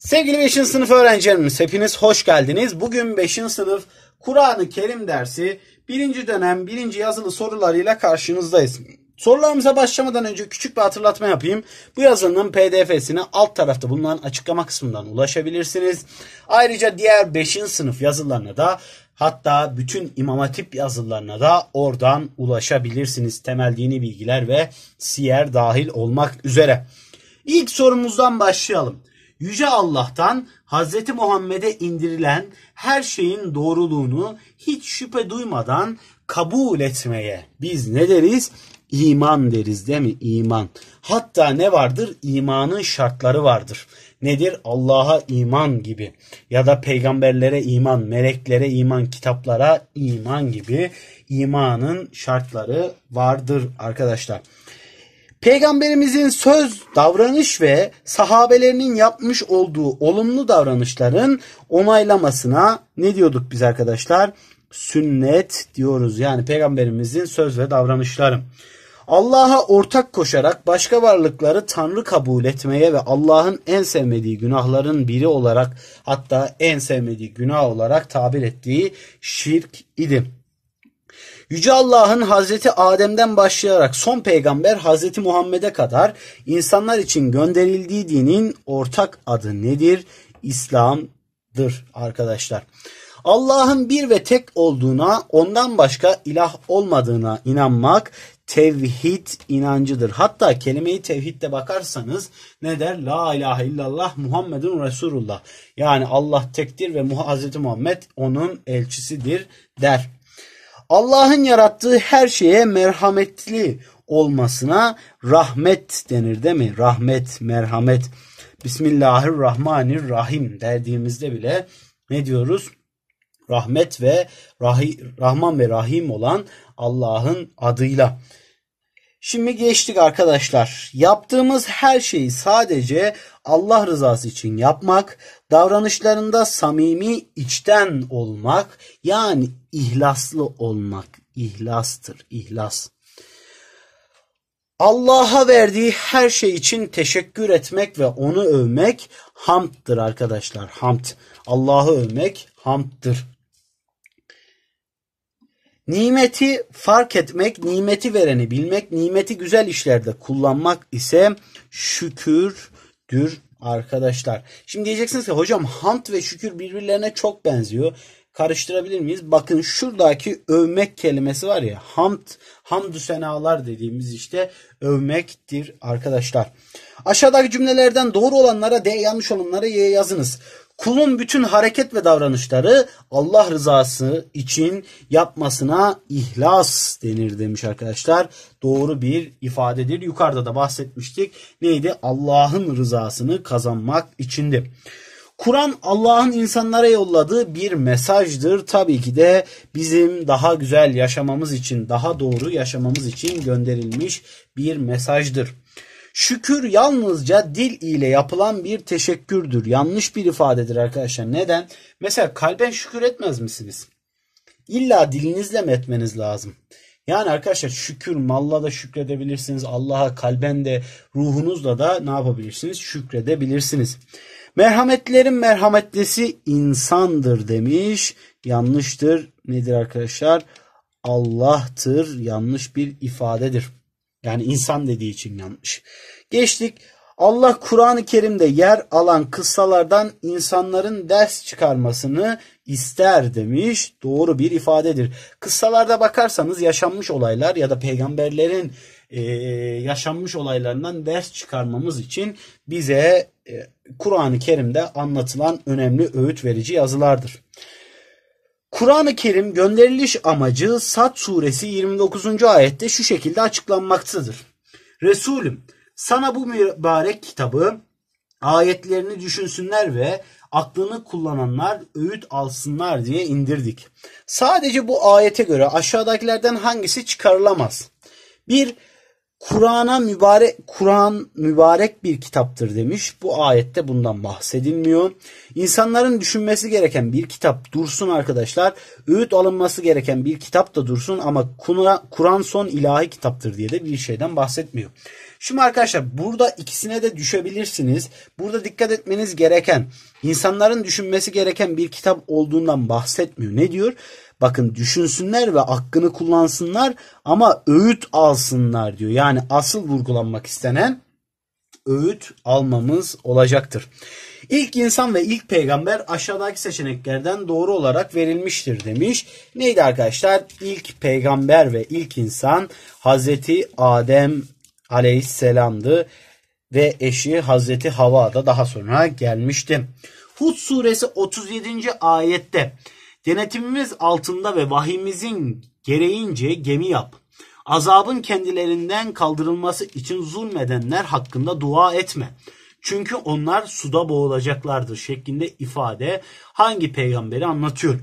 Sevgili 5. sınıf öğrencilerimiz hepiniz hoş geldiniz. Bugün 5. sınıf Kur'an-ı Kerim dersi 1. dönem 1. yazılı sorularıyla karşınızdayız. Sorularımıza başlamadan önce küçük bir hatırlatma yapayım. Bu yazının PDF'sini alt tarafta bulunan açıklama kısmından ulaşabilirsiniz. Ayrıca diğer 5. sınıf yazılarına da hatta bütün İmam Hatip yazılarına da oradan ulaşabilirsiniz. Temel dini bilgiler ve siyer dahil olmak üzere. İlk sorumuzdan başlayalım. Yüce Allah'tan Hz. Muhammed'e indirilen her şeyin doğruluğunu hiç şüphe duymadan kabul etmeye biz ne deriz? İman deriz değil mi? İman. Hatta ne vardır? İmanın şartları vardır. Nedir? Allah'a iman gibi ya da peygamberlere iman, meleklere iman, kitaplara iman gibi imanın şartları vardır arkadaşlar. Peygamberimizin söz, davranış ve sahabelerinin yapmış olduğu olumlu davranışların onaylamasına ne diyorduk biz arkadaşlar? Sünnet diyoruz. Yani peygamberimizin söz ve davranışları. Allah'a ortak koşarak başka varlıkları tanrı kabul etmeye ve Allah'ın en sevmediği günahların biri olarak hatta en sevmediği günah olarak tabir ettiği şirk idi. Yüce Allah'ın Hazreti Adem'den başlayarak son peygamber Hazreti Muhammed'e kadar insanlar için gönderildiği dinin ortak adı nedir? İslam'dır arkadaşlar. Allah'ın bir ve tek olduğuna, ondan başka ilah olmadığına inanmak tevhid inancıdır. Hatta kelimeyi tevhidde bakarsanız ne der? La ilahe illallah Muhammedun Resulullah. Yani Allah tektir ve Hazreti Muhammed onun elçisidir der. Allah'ın yarattığı her şeye merhametli olmasına rahmet denir değil mi? Rahmet, merhamet. Bismillahirrahmanirrahim dediğimizde bile ne diyoruz? Rahmet ve rahi, Rahman ve Rahim olan Allah'ın adıyla. Şimdi geçtik arkadaşlar. Yaptığımız her şeyi sadece Allah rızası için yapmak, davranışlarında samimi içten olmak yani ihlaslı olmak. İhlastır, ihlas. Allah'a verdiği her şey için teşekkür etmek ve onu övmek hamdtır arkadaşlar. Hamd. Allah'ı övmek hamdtır. Nimeti fark etmek, nimeti vereni bilmek, nimeti güzel işlerde kullanmak ise şükürdür arkadaşlar. Şimdi diyeceksiniz ki hocam hamd ve şükür birbirlerine çok benziyor. Karıştırabilir miyiz? Bakın şuradaki övmek kelimesi var ya hamd, hamdü senalar dediğimiz işte övmektir arkadaşlar. Aşağıdaki cümlelerden doğru olanlara D yanlış olanlara Y yazınız kulun bütün hareket ve davranışları Allah rızası için yapmasına ihlas denir demiş arkadaşlar. Doğru bir ifadedir. Yukarıda da bahsetmiştik. Neydi? Allah'ın rızasını kazanmak içindi. Kur'an Allah'ın insanlara yolladığı bir mesajdır. Tabii ki de bizim daha güzel yaşamamız için, daha doğru yaşamamız için gönderilmiş bir mesajdır. Şükür yalnızca dil ile yapılan bir teşekkürdür. Yanlış bir ifadedir arkadaşlar. Neden? Mesela kalben şükür etmez misiniz? İlla dilinizle mi etmeniz lazım? Yani arkadaşlar şükür malla da şükredebilirsiniz. Allah'a kalben de ruhunuzla da ne yapabilirsiniz? Şükredebilirsiniz. Merhametlerin merhametlisi insandır demiş. Yanlıştır. Nedir arkadaşlar? Allah'tır. Yanlış bir ifadedir. Yani insan dediği için yanlış. Geçtik. Allah Kur'an-ı Kerim'de yer alan kıssalardan insanların ders çıkarmasını ister demiş. Doğru bir ifadedir. Kıssalarda bakarsanız yaşanmış olaylar ya da peygamberlerin e, yaşanmış olaylarından ders çıkarmamız için bize e, Kur'an-ı Kerim'de anlatılan önemli öğüt verici yazılardır. Kur'an-ı Kerim gönderiliş amacı Sad suresi 29. ayette şu şekilde açıklanmaktadır. Resulüm sana bu mübarek kitabı ayetlerini düşünsünler ve aklını kullananlar öğüt alsınlar diye indirdik. Sadece bu ayete göre aşağıdakilerden hangisi çıkarılamaz? Bir Kur'an'a mübarek Kur'an mübarek bir kitaptır demiş. Bu ayette bundan bahsedilmiyor. İnsanların düşünmesi gereken bir kitap dursun arkadaşlar. Öğüt alınması gereken bir kitap da dursun ama Kur'an son ilahi kitaptır diye de bir şeyden bahsetmiyor. Şimdi arkadaşlar burada ikisine de düşebilirsiniz. Burada dikkat etmeniz gereken, insanların düşünmesi gereken bir kitap olduğundan bahsetmiyor. Ne diyor? Bakın düşünsünler ve hakkını kullansınlar ama öğüt alsınlar diyor. Yani asıl vurgulanmak istenen öğüt almamız olacaktır. İlk insan ve ilk peygamber aşağıdaki seçeneklerden doğru olarak verilmiştir demiş. Neydi arkadaşlar? İlk peygamber ve ilk insan Hazreti Adem aleyhisselamdı ve eşi Hazreti Hava da daha sonra gelmişti. Hud suresi 37. ayette denetimimiz altında ve vahimizin gereğince gemi yap. Azabın kendilerinden kaldırılması için zulmedenler hakkında dua etme. Çünkü onlar suda boğulacaklardır şeklinde ifade hangi peygamberi anlatıyor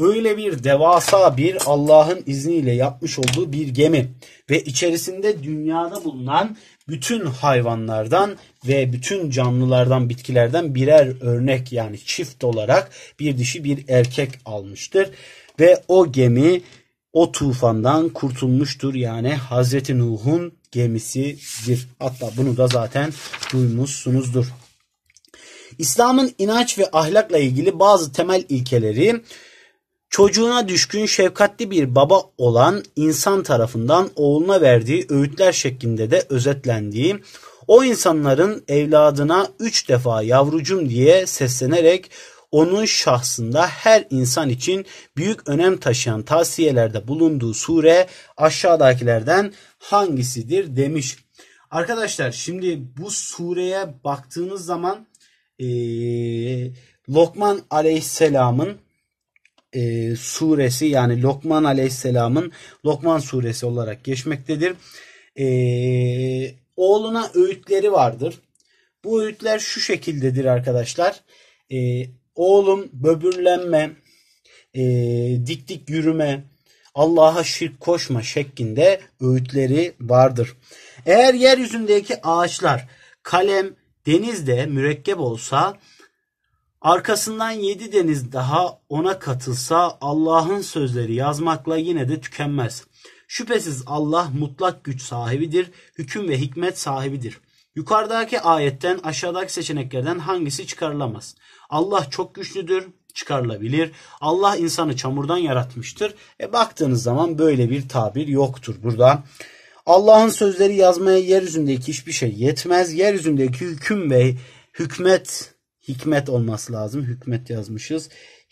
öyle bir devasa bir Allah'ın izniyle yapmış olduğu bir gemi ve içerisinde dünyada bulunan bütün hayvanlardan ve bütün canlılardan bitkilerden birer örnek yani çift olarak bir dişi bir erkek almıştır ve o gemi o tufandan kurtulmuştur yani Hazreti Nuh'un gemisidir. Hatta bunu da zaten duymuşsunuzdur. İslam'ın inanç ve ahlakla ilgili bazı temel ilkeleri Çocuğuna düşkün, şefkatli bir baba olan insan tarafından oğluna verdiği öğütler şeklinde de özetlendiği o insanların evladına üç defa yavrucum diye seslenerek onun şahsında her insan için büyük önem taşıyan tavsiyelerde bulunduğu sure aşağıdakilerden hangisidir demiş. Arkadaşlar şimdi bu sureye baktığınız zaman ee, Lokman Aleyhisselam'ın e, suresi yani Lokman aleyhisselamın Lokman suresi olarak geçmektedir. E, oğluna öğütleri vardır. Bu öğütler şu şekildedir arkadaşlar. E, oğlum böbürlenme, e, dik dik yürüme, Allah'a şirk koşma şeklinde öğütleri vardır. Eğer yeryüzündeki ağaçlar kalem denizde mürekkep olsa Arkasından yedi deniz daha ona katılsa Allah'ın sözleri yazmakla yine de tükenmez. Şüphesiz Allah mutlak güç sahibidir, hüküm ve hikmet sahibidir. Yukarıdaki ayetten aşağıdaki seçeneklerden hangisi çıkarılamaz? Allah çok güçlüdür, çıkarılabilir. Allah insanı çamurdan yaratmıştır. E baktığınız zaman böyle bir tabir yoktur burada. Allah'ın sözleri yazmaya yeryüzündeki hiçbir şey yetmez. Yeryüzündeki hüküm ve hükmet Hikmet olması lazım. Hükmet yazmışız.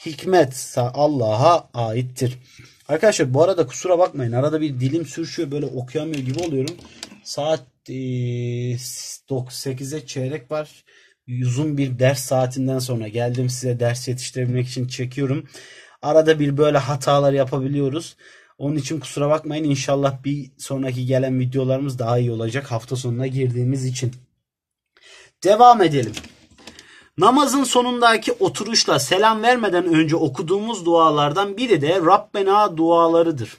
Hikmet Allah'a aittir. Arkadaşlar bu arada kusura bakmayın. Arada bir dilim sürüşüyor. Böyle okuyamıyor gibi oluyorum. Saat 8'e çeyrek var. Uzun bir ders saatinden sonra geldim size ders yetiştirebilmek için çekiyorum. Arada bir böyle hatalar yapabiliyoruz. Onun için kusura bakmayın. İnşallah bir sonraki gelen videolarımız daha iyi olacak. Hafta sonuna girdiğimiz için. Devam edelim. Namazın sonundaki oturuşla selam vermeden önce okuduğumuz dualardan biri de Rabbena dualarıdır.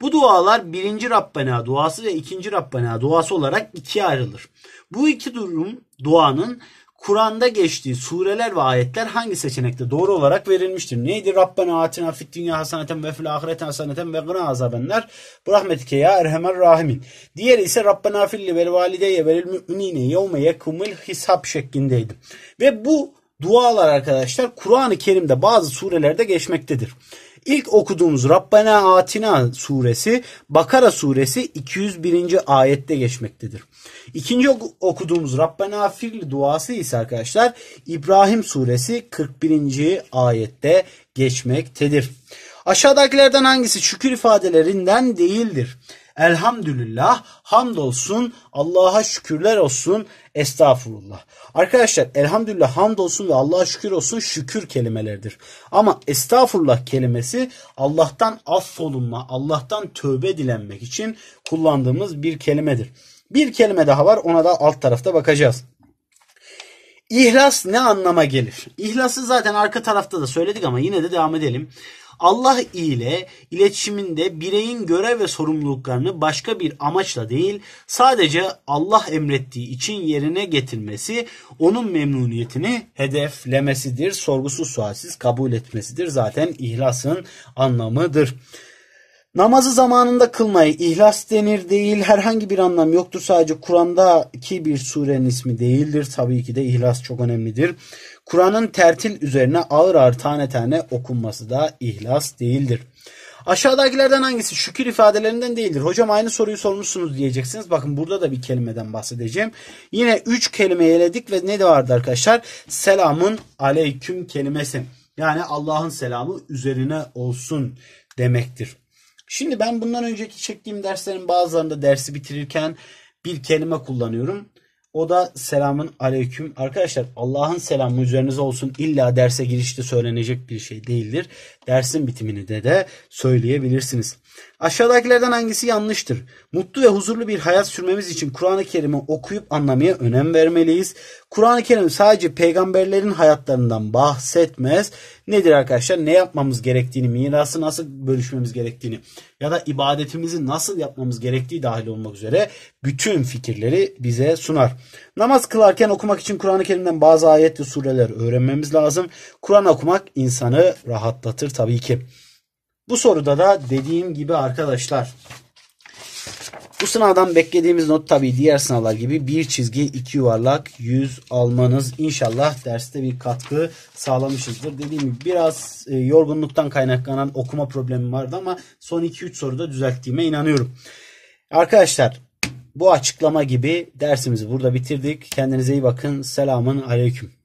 Bu dualar birinci Rabbena duası ve ikinci Rabbena duası olarak ikiye ayrılır. Bu iki durum duanın Kur'an'da geçtiği sureler ve ayetler hangi seçenekte doğru olarak verilmiştir? Neydi? Rabbena atina fit dünya hasaneten ve fil ahirete hasaneten ve gına azabenler. Bu rahmetike ya erhemer rahimin. Diğeri ise Rabbena filli vel valideye velil müminine yevme yekumil hisap şeklindeydi. Ve bu dualar arkadaşlar Kur'an-ı Kerim'de bazı surelerde geçmektedir. İlk okuduğumuz Rabbena Atina suresi Bakara suresi 201. ayette geçmektedir. İkinci okuduğumuz Rabbena Fil duası ise arkadaşlar İbrahim suresi 41. ayette geçmektedir. Aşağıdakilerden hangisi şükür ifadelerinden değildir? Elhamdülillah, hamdolsun, Allah'a şükürler olsun, estağfurullah. Arkadaşlar elhamdülillah, hamdolsun ve Allah'a şükür olsun şükür kelimeleridir. Ama estağfurullah kelimesi Allah'tan affolunma, Allah'tan tövbe dilenmek için kullandığımız bir kelimedir. Bir kelime daha var ona da alt tarafta bakacağız. İhlas ne anlama gelir? İhlası zaten arka tarafta da söyledik ama yine de devam edelim. Allah ile iletişiminde bireyin görev ve sorumluluklarını başka bir amaçla değil sadece Allah emrettiği için yerine getirmesi onun memnuniyetini hedeflemesidir. Sorgusuz sualsiz kabul etmesidir. Zaten ihlasın anlamıdır. Namazı zamanında kılmayı ihlas denir değil. Herhangi bir anlam yoktur. Sadece Kur'an'daki bir surenin ismi değildir. Tabii ki de ihlas çok önemlidir. Kur'an'ın tertil üzerine ağır ağır tane tane okunması da ihlas değildir. Aşağıdakilerden hangisi şükür ifadelerinden değildir? Hocam aynı soruyu sormuşsunuz diyeceksiniz. Bakın burada da bir kelimeden bahsedeceğim. Yine 3 kelime eledik ve ne de vardı arkadaşlar? Selamın aleyküm kelimesi. Yani Allah'ın selamı üzerine olsun demektir. Şimdi ben bundan önceki çektiğim derslerin bazılarında dersi bitirirken bir kelime kullanıyorum. O da selamın aleyküm. Arkadaşlar Allah'ın selamı üzerinize olsun. illa derse girişte söylenecek bir şey değildir. Dersin bitimini de de söyleyebilirsiniz. Aşağıdakilerden hangisi yanlıştır? Mutlu ve huzurlu bir hayat sürmemiz için Kur'an-ı Kerim'i okuyup anlamaya önem vermeliyiz. Kur'an-ı Kerim sadece peygamberlerin hayatlarından bahsetmez. Nedir arkadaşlar? Ne yapmamız gerektiğini, mirası nasıl bölüşmemiz gerektiğini ya da ibadetimizi nasıl yapmamız gerektiği dahil olmak üzere bütün fikirleri bize sunar. Namaz kılarken okumak için Kur'an-ı Kerim'den bazı ayet ve sureler öğrenmemiz lazım. Kur'an okumak insanı rahatlatır tabii ki. Bu soruda da dediğim gibi arkadaşlar bu sınavdan beklediğimiz not tabi diğer sınavlar gibi bir çizgi iki yuvarlak yüz almanız inşallah derste bir katkı sağlamışızdır. Dediğim gibi biraz e, yorgunluktan kaynaklanan okuma problemi vardı ama son 2-3 soruda düzelttiğime inanıyorum. Arkadaşlar bu açıklama gibi dersimizi burada bitirdik. Kendinize iyi bakın. Selamın aleyküm.